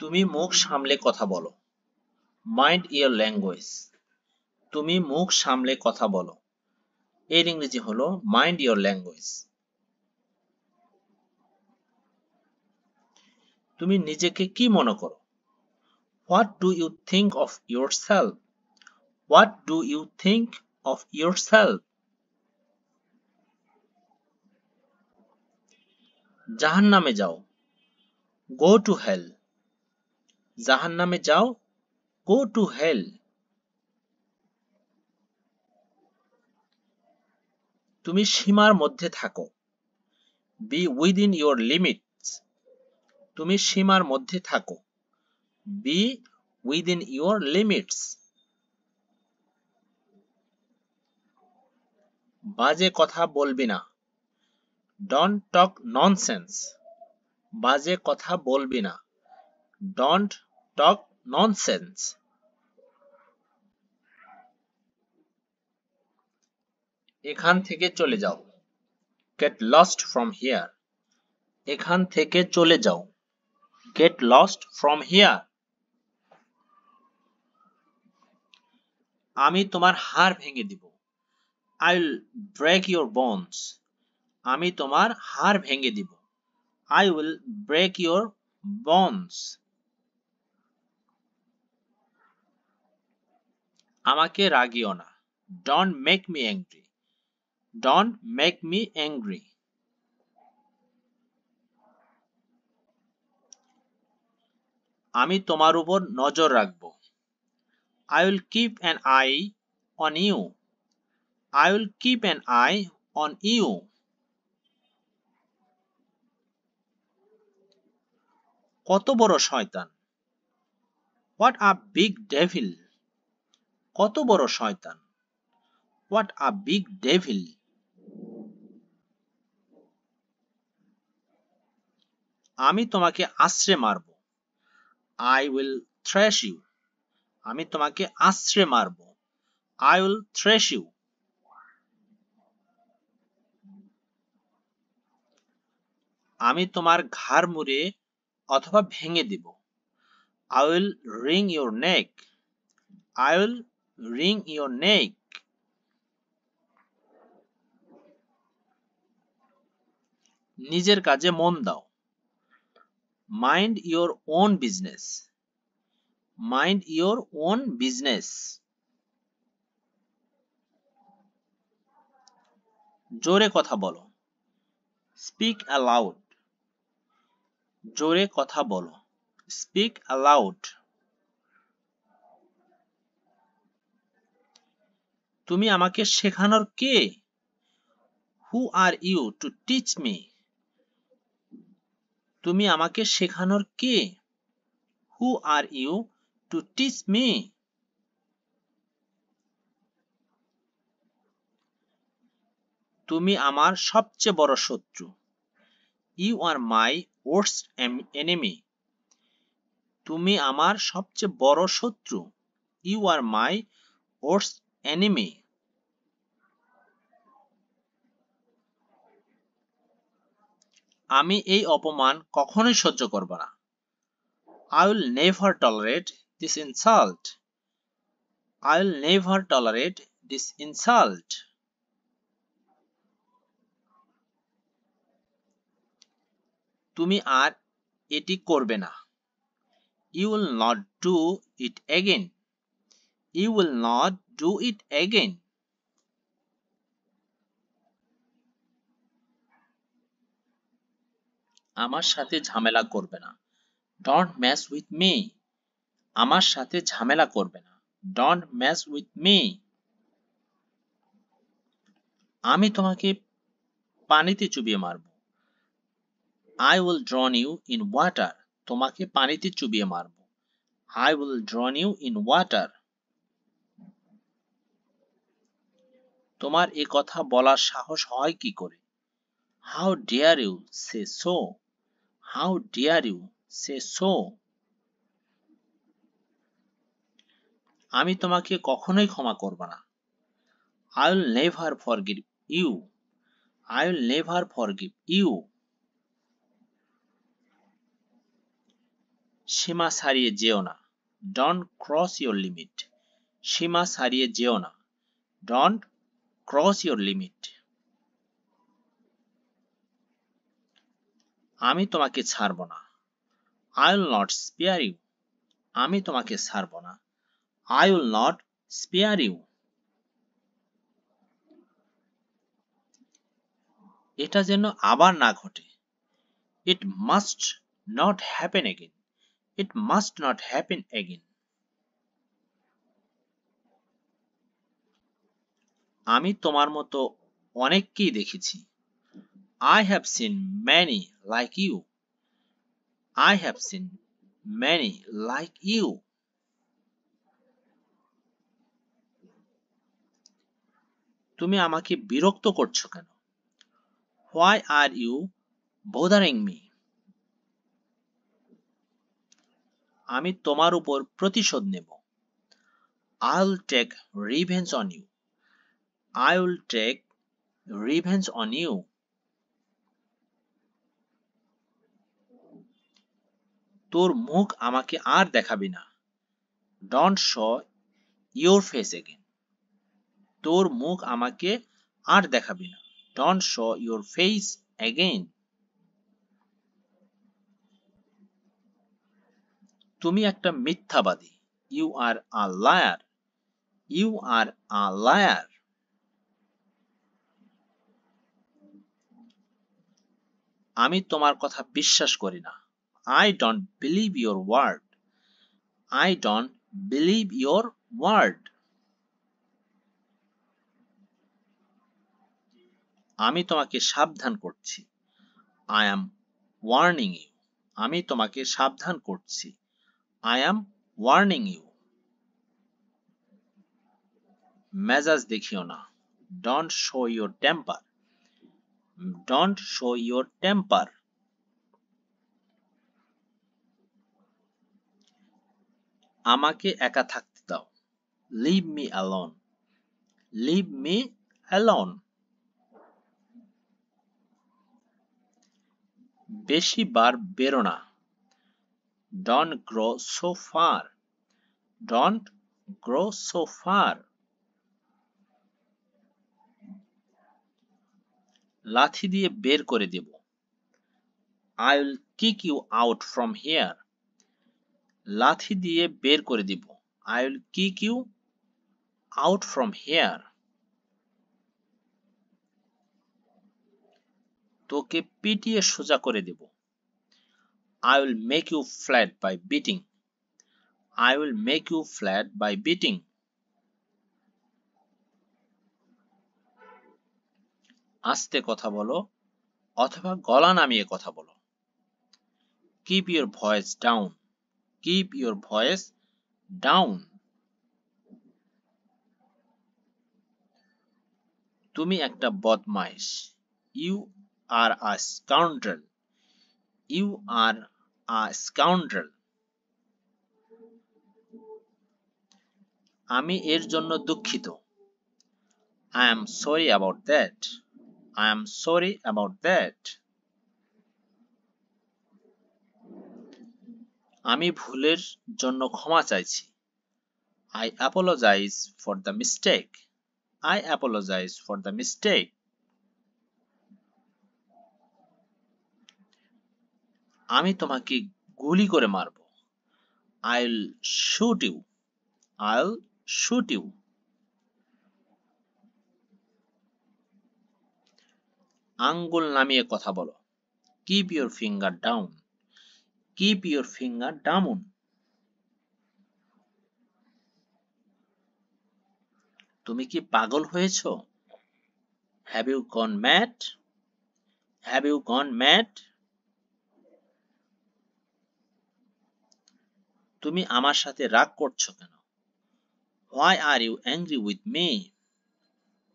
তুমি মুখ সামলে কথা বলো মাইন্ড ইয়ার ল্যাঙ্গুয়েজ তুমি মুখ সামলে কথা বলো এর ইংরেজি হলো মাইন্ড ইয়ার ল্যাঙ্গুয়েজ তুমি নিজেকে কি মনে করো what do you think of yourself what do you think of yourself জাহান নামে যাও গো টু হেল্প জাহান নামে যাও গো টু হেল তুমি সীমার মধ্যে থাকো বি উইদিন ইউর লিমিট তুমি সীমার মধ্যে থাকো বি উইদিন ইউর লিমিটস বাজে কথা বলবি না ডন্ট টক ননসেন্স বাজে কথা বলবি না ডন্ট talk nonsense. এখান থেকে চলে যাও get lost from here এখান থেকে চলে যাও get lost from here আমি তোমার হাড় ভেঙে দিব i'll break your bones bones আমি তোমার হাড় ভেঙে দিব i will break your bones আমাকে রাগিও না don make me angry don make me angry আমি তোমার উপর নজর রাখব I will keep an eye on you I will keep an eye on you কত বড় শয়তান হোয়াট আ বিগ ডেভিল কত বড় শয়তান হোয়াট আ বিগ ডেভিল আমি তোমাকে আশ্রে মারব আই উইল থ্রেশ ইউ আমি তোমাকে আশ্রে মারব আই উইল থ্রেশ ইউ আমি তোমার ঘর মুড়ে অথবা ভেঙে দিব I will wring your neck I will wring your neck নিজের কাজে মন দাও mind your own business mind your own business জোরে কথা বলো স্পিক অ্যালাউড জোরে কথা বলো স্পিক অ্যালাউড তুমি আমাকে শেখানোর কে who are you to teach me তুমি আমাকে শেখানোর কে who are you to teach me তুমি আমার সবচেয়ে বড় শত্রু ইউ আর মাই ওর্স এনিমি তুমি আমার সবচেয়ে বড় শত্রু ইউ আর মাই ওর্স enemy আমি এই অপমান কখনোই সহ্য করব না I will never tolerate this insult I will never tolerate this insult তুমি আর এটি করবে না you will not do it again you will not do it again. আমার সাথে ঝামেলা করবে না ডন্ট ম্যাচ উইথ মি আমার সাথে ঝামেলা করবে না ডন্ট ম্যাচ উইথ মি আমি তোমাকে পানিতে চুবিয়ে মারব I will drown you in water তোমাকে পানিতে চুবিয়ে মারব I will drown you in water তোমার এ কথা বলার সাহস হয় কি করে how dare you say so how dare you say so আমি তোমাকে কখনোই ক্ষমা করব না I will never forgive you I will never forgive you সীমা ছাড়িয়ে যেও না ডন্ট ক্রস ইউর লিমিট সীমা ছাড়িয়ে যেও না ডন্ট cross your limit আমি তোমাকে ছাড়ব না I will not spare you আমি তোমাকে ছাড়ব না I will not spare you এটা যেন আবার না ঘটে it must not happen again it must not happen again আমি তোমার মতো অনেককেই দেখেছি I have seen many like you I have seen many like you তুমি আমাকে বিরক্ত করছো কেন why are you bothering me আমি তোমার উপর প্রতিশোধ নেব I'll take revenge on you I will take revenge on you. তোর মুখ আমাকে আর দেখাবি না don't show your face again তোর মুখ আমাকে আর দেখাবি না don't show your face again তুমি একটা মিথ্যাবাদী you are a liar you are a liar আমি তোমার কথা বিশ্বাস করি না I don't believe your word I don't believe your word আমি তোমাকে সাবধান করছি আই এম ওয়ার্নিং ইউ আমি তোমাকে সাবধান করছি আই এম ওয়ার্নিং ইউ মেজাজ দেখিও না don't show your temper don't show your temper আমাকে একা থাকতে দাও leave me alone leave me alone বেশি বার বেরো না don't grow so far don't grow so far লাথি দিয়ে বের করে দেব I will kick you out from here লাথি দিয়ে বের করে দেব I will kick you out from here তোকে পিটিয়ে সোজা করে দেব I will make you flat by beating I will make you flat by beating আস্তে কথা বলো অথবা গলা নামিয়ে কথা বলো keep your voice down keep your voice down তুমি একটা বদমাইশ you are a scoundrel you are a scoundrel আমি এর জন্য দুঃখিত I am sorry about that I am sorry about that. আমি ভুলের জন্য ক্ষমা চাইছি I apologize for the mistake. I apologize for the mistake. আমি তোমাকে গুলি করে মারব I'll shoot you. I'll shoot you. আঙ্গুল নামিয়ে কথা বলো keep your finger down keep your finger down তুমি কি পাগল হয়েছ have you gone mad have you gone mad তুমি আমার সাথে রাগ করছো কেন why are you angry with me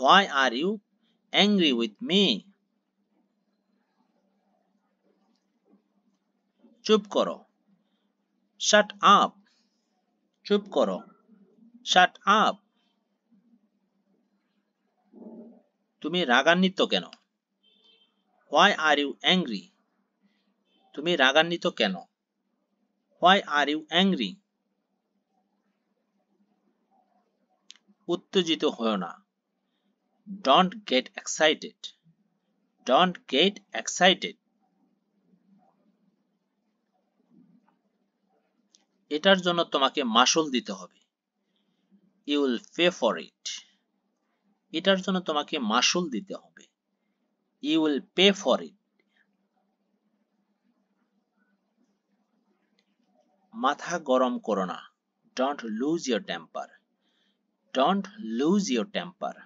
why are you angry with me চুপ করো শাট আপ চুপ করো শাট আপ তুমি রাগান্বিত কেন হোয়াই আর ইউ অ্যাংরি তুমি রাগান্বিত কেন হোয়াই আর ইউ অ্যাংরি উত্তেজিত হও না don't get excited don't get excited এটার জন্য তোমাকে মাসুল দিতে হবে you will pay for it এটার জন্য তোমাকে মাসুল দিতে হবে you will pay for it মাথা গরম করো না don't lose your temper don't lose your temper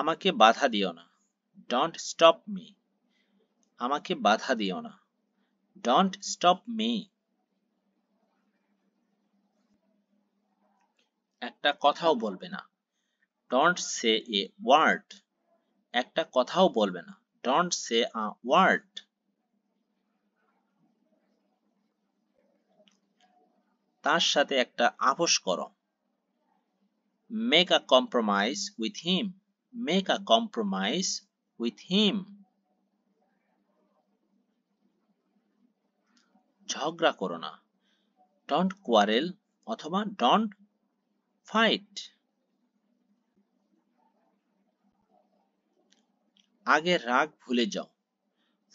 আমাকে বাধা দিও না ডোন্ট স্টপ মি আমাকে বাধা দিও না ডন্ট স্টপ মি একটা কথাও বলবে না ডন্ট সে এ ওয়ার্ড একটা কথাও বলবে না ডন্ট সে আ ওয়ার্ড তার সাথে একটা আপোষ করো make a compromise with him make a compromise with him ঝগড়া করো না ডন্ট কোয়ারেল অথবা ডন্ট ফাইট আগে রাগ ভুলে যাও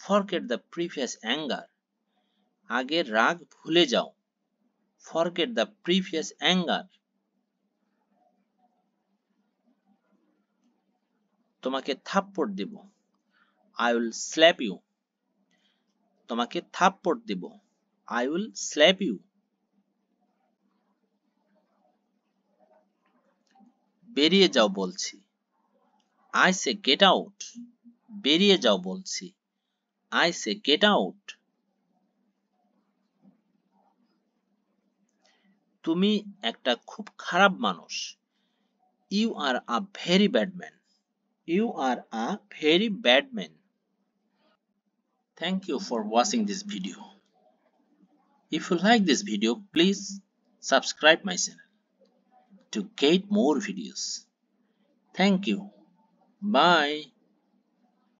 ফরগেট দ্য প্রিভিয়াস অ্যাঙ্গার আগে রাগ ভুলে যাও ফরগেট দ্য প্রিভিয়াস অ্যাঙ্গার তোমাকে থাপ্পড় দেব আই উইল স্ল্যাপ ইউ তোমাকে থাপ্পড় দেব I will slap you. বেরিয়ে যাও বলছি আই সে গেট আউট বেরিয়ে যাও বলছি আই সে গেট আউট তুমি একটা খুব খারাপ মানুষ you are a very bad man you are a very bad man thank you for watching this video If you like this video, please subscribe my channel to get more videos. Thank you. Bye.